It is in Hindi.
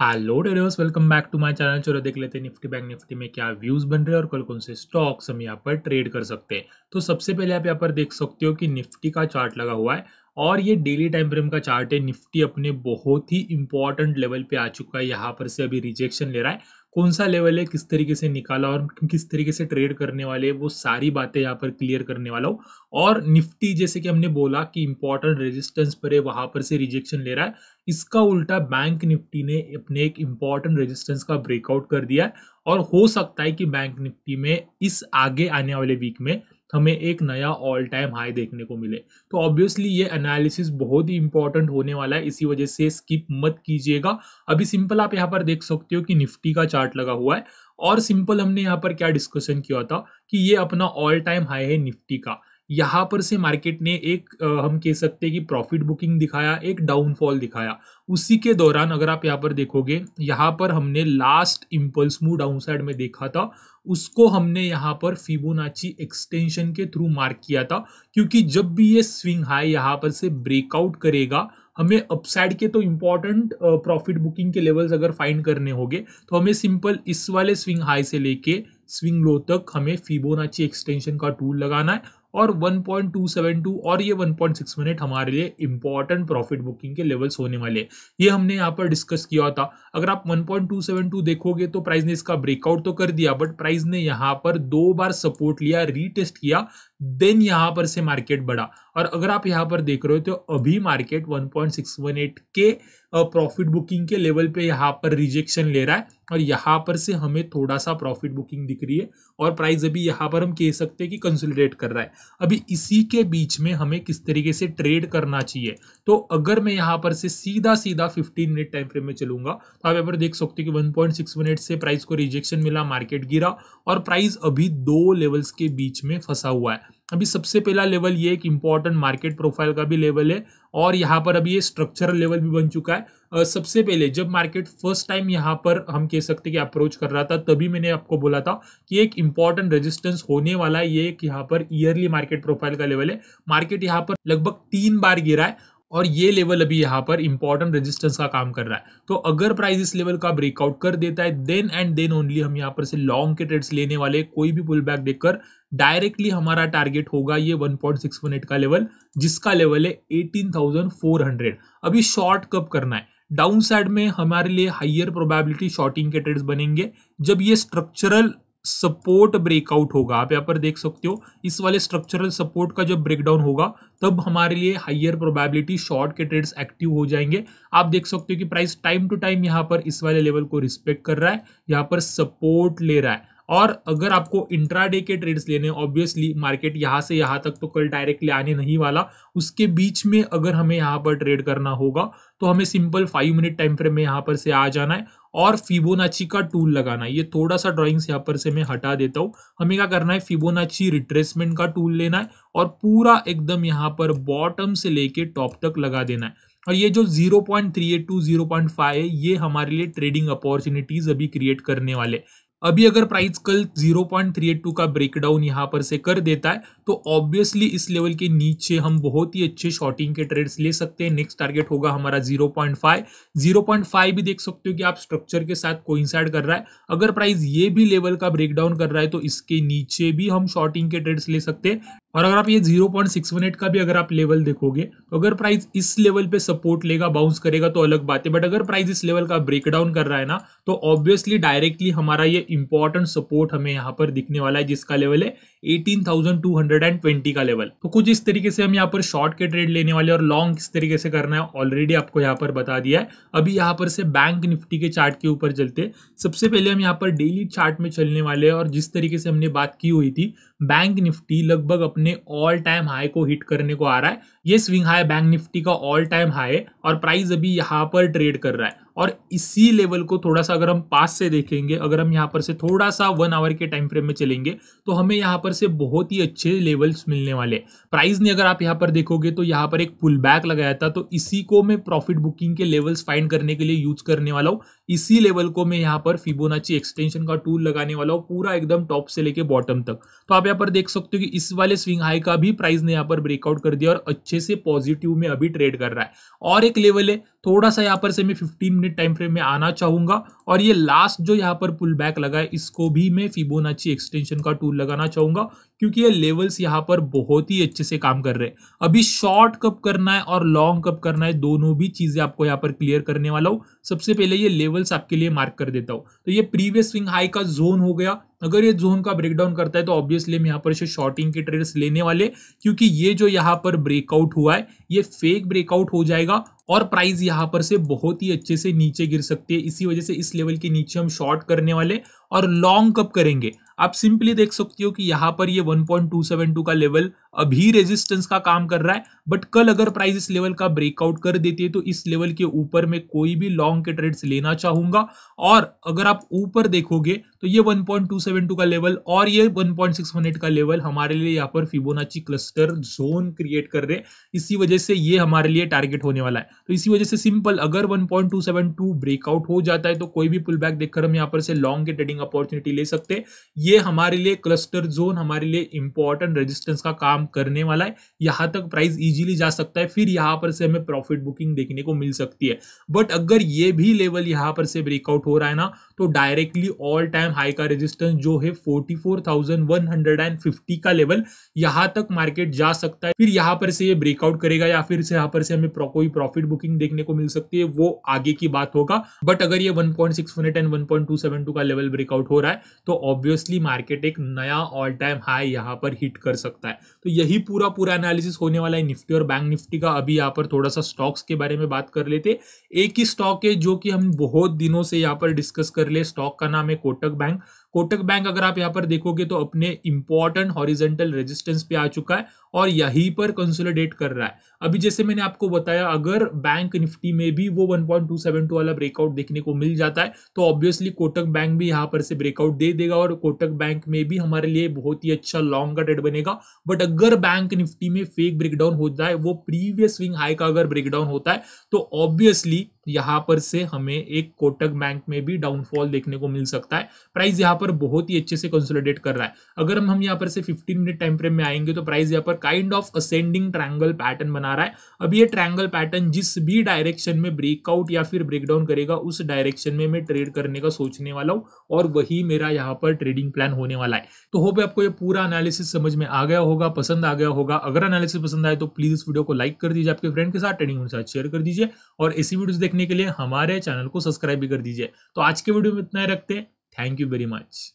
hello traders welcome back to my channel चलो देख लेते हैं निफ्टी बैंक निफ्टी में क्या व्यूज बन रहे हैं और कल कौन से स्टॉक्स हम यहाँ पर ट्रेड कर सकते हैं तो सबसे पहले आप यहाँ पर देख सकते हो कि निफ्टी का चार्ट लगा हुआ है और ये डेली टाइम फ्रेम का चार्ट है निफ्टी अपने बहुत ही इंपॉर्टेंट लेवल पे आ चुका है यहाँ पर से अभी रिजेक्शन ले रहा है कौन सा लेवल है किस तरीके से निकाला और किस तरीके से ट्रेड करने वाले वो सारी बातें यहाँ पर क्लियर करने वाला हूँ और निफ्टी जैसे कि हमने बोला कि इंपॉर्टेंट रेजिस्टेंस पर है वहाँ पर से रिजेक्शन ले रहा है इसका उल्टा बैंक निफ्टी ने अपने एक इंपॉर्टेंट रेजिस्टेंस का ब्रेकआउट कर दिया है और हो सकता है कि बैंक निफ्टी में इस आगे आने वाले वीक में हमें एक नया ऑल टाइम हाई देखने को मिले तो ऑब्वियसली ये एनालिसिस बहुत ही इंपॉर्टेंट होने वाला है इसी वजह से स्किप मत कीजिएगा अभी सिंपल आप यहाँ पर देख सकते हो कि निफ्टी का चार्ट लगा हुआ है और सिंपल हमने यहाँ पर क्या डिस्कशन किया था कि ये अपना ऑल टाइम हाई है निफ्टी का यहाँ पर से मार्केट ने एक हम कह सकते हैं कि प्रॉफिट बुकिंग दिखाया एक डाउनफॉल दिखाया उसी के दौरान अगर आप यहाँ पर देखोगे यहाँ पर हमने last impulse move down side में देखा था उसको हमने यहाँ पर फिबोनाची एक्सटेंशन के थ्रू मार्क किया था क्योंकि जब भी ये स्विंग हाई यहाँ पर से ब्रेकआउट करेगा हमें अपसाइड के तो इम्पॉर्टेंट प्रॉफिट बुकिंग के लेवल्स अगर फाइंड करने होंगे तो हमें सिंपल इस वाले स्विंग हाई से लेके स्विंग लो तक हमें फिबोनाची एक्सटेंशन का टूल लगाना है और 1.272 और ये 1.6 मिनट हमारे लिए इंपॉर्टेंट प्रॉफिट बुकिंग के लेवल्स होने वाले हैं ये हमने यहाँ पर डिस्कस किया था अगर आप 1.272 देखोगे तो प्राइस ने इसका ब्रेकआउट तो कर दिया बट प्राइस ने यहाँ पर दो बार सपोर्ट लिया रीटेस्ट किया देन यहां पर से मार्केट बढ़ा और अगर आप यहां पर देख रहे हो तो अभी मार्केट 1.618 के प्रॉफिट बुकिंग के लेवल पे यहां पर रिजेक्शन ले रहा है और यहां पर से हमें थोड़ा सा प्रॉफिट बुकिंग दिख रही है और प्राइस अभी यहां पर हम कह सकते हैं कि कंसोलिडेट कर रहा है अभी इसी के बीच में हमें किस तरीके से ट्रेड करना चाहिए तो अगर मैं यहां पर से सीधा सीधा 15 मिनट टाइम फ्रेम में चलूंगा तो आप यहाँ पर देख सकते हो कि 1.618 से प्राइस को रिजेक्शन मिला मार्केट गिरा और प्राइस अभी दो लेवल्स के बीच में फंसा हुआ है अभी सबसे पहला लेवल ये एक इंपॉर्टेंट मार्केट प्रोफाइल का भी लेवल है और यहाँ पर अभी ये स्ट्रक्चरल लेवल भी बन चुका है सबसे पहले जब मार्केट फर्स्ट टाइम यहाँ पर हम कह सकते कि अप्रोच कर रहा था तभी मैंने आपको बोला था कि एक इंपॉर्टेंट रेजिस्टेंस होने वाला है ये एक यहाँ पर ईयरली मार्केट प्रोफाइल का लेवल है मार्केट यहाँ पर लगभग तीन बार गिरा है और ये लेवल अभी यहाँ पर इंपॉर्टेंट रेजिस्टेंस का काम कर रहा है तो अगर प्राइस इस लेवल का ब्रेकआउट कर देता है देन एंड देन ओनली हम यहाँ पर से लॉन्ग के ट्रेड्स लेने वाले कोई भी पुल बैक देखकर डायरेक्टली हमारा टारगेट होगा ये 1.618 का लेवल जिसका लेवल है एटीन अभी शॉर्ट कब करना है डाउन साइड में हमारे लिए हाइयर प्रोबेबिलिटी शॉर्टिंग के ट्रेड्स बनेंगे जब ये स्ट्रक्चरल सपोर्ट ब्रेकआउट होगा आप यहाँ पर देख सकते हो इस वाले स्ट्रक्चरल सपोर्ट का जब ब्रेकडाउन होगा तब हमारे लिए हाइयर प्रोबेबिलिटी शॉर्ट के ट्रेड्स एक्टिव हो जाएंगे आप देख सकते हो कि प्राइस टाइम टू टाइम यहाँ पर इस वाले लेवल को रिस्पेक्ट कर रहा है यहाँ पर सपोर्ट ले रहा है और अगर आपको इंट्राडे के ट्रेड्स लेने ऑब्वियसली मार्केट यहाँ से यहाँ तक तो कल डायरेक्टली आने नहीं वाला उसके बीच में अगर हमें यहाँ पर ट्रेड करना होगा तो हमें simple five minute time frame में यहाँ पर से आ जाना है और फिबोनाची का टूल लगाना ये थोड़ा सा ड्राइंग्स यहाँ पर से मैं हटा देता हूँ हमें क्या करना है फिबोनाची रिट्रेसमेंट का टूल लेना है और पूरा एकदम यहाँ पर बॉटम से लेके टॉप तक लगा देना है और ये जो 0.38 टू जीरो है ये हमारे लिए ट्रेडिंग अपॉर्चुनिटीज अभी क्रिएट करने वाले अभी अगर प्राइस कल 0.382 का ब्रेकडाउन यहाँ पर से कर देता है तो ऑब्वियसली इस लेवल के नीचे हम बहुत ही अच्छे शॉर्टिंग के ट्रेड्स ले सकते हैं नेक्स्ट टारगेट होगा हमारा 0.5 0.5 भी देख सकते हो कि आप स्ट्रक्चर के साथ कोइंसाइड कर रहा है अगर प्राइस ये भी लेवल का ब्रेकडाउन कर रहा है तो इसके नीचे भी हम शॉर्टिंग के ट्रेड्स ले सकते हैं और अगर आप ये 0.618 का भी अगर आप लेवल देखोगे तो अगर प्राइस इस लेवल पे सपोर्ट लेगा बाउंस करेगा तो अलग बात है बट अगर प्राइस इस लेवल का ब्रेकडाउन कर रहा है ना तो ऑब्वियसली डायरेक्टली हमारा ये इंपॉर्टेंट सपोर्ट हमें यहाँ पर दिखने वाला है जिसका लेवल है एटीन थाउजेंड टू हंड्रेड 120 का लेवल तो कुछ इस तरीके से हम यहाँ पर शॉर्ट के ट्रेड लेने वाले और लॉन्ग किस तरीके से करना है ऑलरेडी आपको यहाँ पर बता दिया है अभी यहाँ पर से बैंक निफ्टी के चार्ट के ऊपर चलते सबसे पहले हम यहाँ पर डेली चार्ट में चलने वाले हैं और जिस तरीके से हमने बात की हुई थी बैंक निफ्टी लगभग अपने ऑल टाइम हाई को हिट करने को आ रहा है ये स्विंग हाई बैंक निफ्टी का ऑल टाइम हाई है और प्राइस अभी यहाँ पर ट्रेड कर रहा है और इसी लेवल को थोड़ा सा अगर हम पास से देखेंगे अगर हम यहाँ पर से थोड़ा सा वन आवर के टाइम फ्रेम में चलेंगे तो हमें यहाँ पर से बहुत ही अच्छे लेवल्स मिलने वाले प्राइस ने अगर आप यहाँ पर देखोगे तो यहाँ पर एक पुल बैक लगाया था तो इसी को मैं प्रॉफिट बुकिंग के लेवल्स फाइंड करने के लिए यूज करने वाला हूँ इसी लेवल को मैं यहाँ पर फिबोनाची एक्सटेंशन का टूल लगाने वाला हूँ पूरा एकदम टॉप से लेके बॉटम तक तो आप यहाँ पर देख सकते हो कि इस वाले स्विंग हाई का भी प्राइस ने यहाँ पर ब्रेकआउट कर दिया और अच्छे से पॉजिटिव में अभी ट्रेड कर रहा है और एक लेवल है थोड़ा सा यहाँ पर से मैं फिफ्टीन मिनट टाइम फ्रेम में आना चाहूँगा और ये लास्ट जो यहाँ पर पुल बैक लगा है इसको भी मैं फिबोनाची एक्सटेंशन का टूल लगाना चाहूँगा क्योंकि ये लेवल्स यहाँ पर बहुत ही अच्छे से काम कर रहे हैं अभी शॉर्ट कप करना है और लॉन्ग कप करना है दोनों भी चीज़ें आपको यहाँ पर क्लियर करने वाला हूँ सबसे पहले ये लेवल्स आपके लिए मार्क कर देता हूँ तो ये प्रीवियस स्विंग हाई का जोन हो गया अगर ये जोन का ब्रेकडाउन करता है तो ऑब्वियसली हम यहाँ पर शॉर्टिंग के ट्रेड्स लेने वाले क्योंकि ये जो यहाँ पर ब्रेकआउट हुआ है ये फेक ब्रेकआउट हो जाएगा और प्राइस यहां पर से बहुत ही अच्छे से नीचे गिर सकती है इसी वजह से इस लेवल के नीचे हम शॉर्ट करने वाले और लॉन्ग कब करेंगे आप सिंपली देख सकती हो कि यहाँ पर ये 1.272 का लेवल अभी रेजिस्टेंस का काम कर रहा है बट कल अगर प्राइस इस लेवल का ब्रेकआउट कर देती है तो इस लेवल के ऊपर में कोई भी लॉन्ग के ट्रेड्स लेना चाहूंगा और अगर आप ऊपर देखोगे तो ये 1.272 का लेवल और ये 1.618 का लेवल हमारे लिए यहाँ पर फिबोनाची क्लस्टर जोन क्रिएट कर रहे इसी वजह से ये हमारे लिए टारगेट होने वाला है तो इसी वजह से सिंपल अगर वन ब्रेकआउट हो जाता है तो कोई भी पुल बैक देखकर हम यहाँ पर से लॉन्ग के ट्रेडिंग अपॉर्चुनिटी ले सकते ये हमारे लिए क्लस्टर जोन हमारे लिए इंपॉर्टेंट रेजिस्टेंस का काम करने वाला है यहाँ तक प्राइस इजीली जा सकता है फिर यहाँ पर से हमें प्रॉफिट बुकिंग देखने को मिल सकती है बट अगर ये भी लेवल यहाँ पर से ब्रेकआउट हो रहा है ना तो डायरेक्टली ऑल टाइम हाई का रेजिस्टेंस जो है फोर्टी का लेवल यहाँ तक मार्केट जा सकता है फिर यहाँ पर से ये ब्रेकआउट करेगा या फिर से यहाँ पर से हमें कोई प्रॉफिट बुकिंग देखने को मिल सकती है वो आगे की बात होगा बट अगर ये 1.6 एंड 1.272 का लेवल ब्रेक ब्रेकआउट हो रहा है तो ऑब्वियसली मार्केट एक नया ऑल टाइम हाई यहाँ पर हिट कर सकता है तो यही पूरा पूरा एनालिसिस होने वाला है निफ्टी और बैंक निफ्टी का अभी यहाँ पर थोड़ा सा स्टॉक्स के बारे में बात कर लेते एक ही स्टॉक है जो कि हम बहुत दिनों से यहाँ पर डिस्कस कर ले स्टॉक का नाम है कोटक बैंक कोटक बैंक अगर आप यहाँ पर देखोगे तो अपने इंपॉर्टेंट हॉरिजेंटल रेजिस्टेंस पे आ चुका है और यहीं पर कंसोलिडेट कर रहा है अभी जैसे मैंने आपको बताया अगर बैंक निफ्टी में भी वो 1.272 वाला ब्रेकआउट देखने को मिल जाता है तो ऑब्वियसली कोटक बैंक भी यहाँ पर से ब्रेकआउट दे देगा और कोटक बैंक में भी हमारे लिए बहुत ही अच्छा लॉन्ग का ट्रेड बनेगा बट अगर बैंक निफ्टी में फेक ब्रेकडाउन होता है वो प्रीवियस स्विंग हाई का अगर ब्रेकडाउन होता है तो ऑब्वियसली यहाँ पर से हमें एक कोटक बैंक में भी डाउनफॉल देखने को मिल सकता है प्राइस यहाँ पर बहुत ही अच्छे से कंसोलिडेट कर रहा है अगर हम हम यहाँ पर से 15 मिनट टाइम फ्रेम में आएंगे तो प्राइस यहाँ पर kind of ascending triangle pattern बना रहा है अब ये ट्रायंगल पैटर्न जिस भी डायरेक्शन में ब्रेकआउट या फिर ब्रेकडाउन करेगा उस डायरेक्शन में मैं ट्रेड करने का सोचने वाला हूँ और वही मेरा यहाँ पर ट्रेडिंग प्लान होने वाला है तो होप आपको ये पूरा एनालिसिस समझ में आ गया होगा पसंद आ गया होगा अगर एनालिसिस पसंद आए तो प्लीज इस वीडियो को लाइक कर दीजिए आपके फ्रेंड के साथ ट्रेडिंग साथ शेयर कर दीजिए और ऐसी वीडियो देखने देखने के लिए हमारे चैनल को सब्सक्राइब भी कर दीजिए तो आज के वीडियो में इतना ही रखते हैं थैंक यू वेरी मच